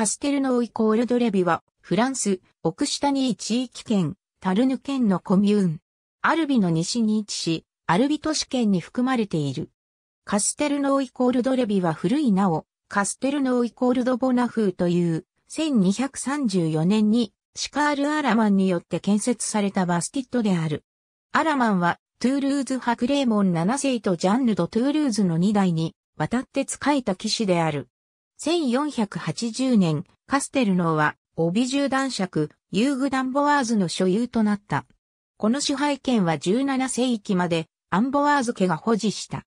カステルノーイコールドレビは、フランス、オクシタニー地域圏、タルヌ県のコミューン。アルビの西に位置し、アルビ都市圏に含まれている。カステルノーイコールドレビは古い名を、カステルノーイコールドボナフーという、1234年にシカール・アラマンによって建設されたバスティットである。アラマンは、トゥールーズハクレーモン7世とジャンヌ・ド・トゥールーズの2代に、渡って仕えた騎士である。1480年、カステルノーは、オビジュ男爵、ユーグ・ダンボワーズの所有となった。この支配権は17世紀まで、アンボワーズ家が保持した。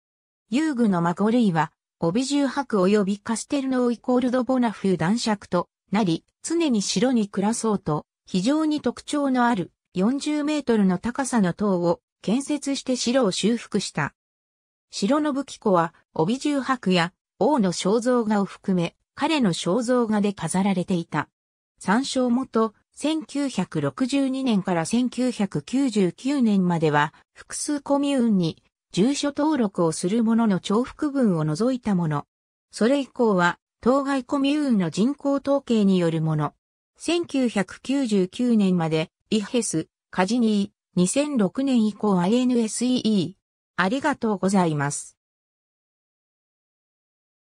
ユーグの孫類は、オビジュ伯及びカステルノーイコールドボナフー男爵となり、常に城に暮らそうと、非常に特徴のある40メートルの高さの塔を建設して城を修復した。城の武器庫は、帯ビ伯や王の肖像画を含め、彼の肖像画で飾られていた。参照元、1962年から1999年までは、複数コミューンに住所登録をする者の重複分を除いたもの。それ以降は、当該コミューンの人口統計によるもの。1999年まで、イヘス、カジニー、2006年以降 ANSEE。ありがとうございます。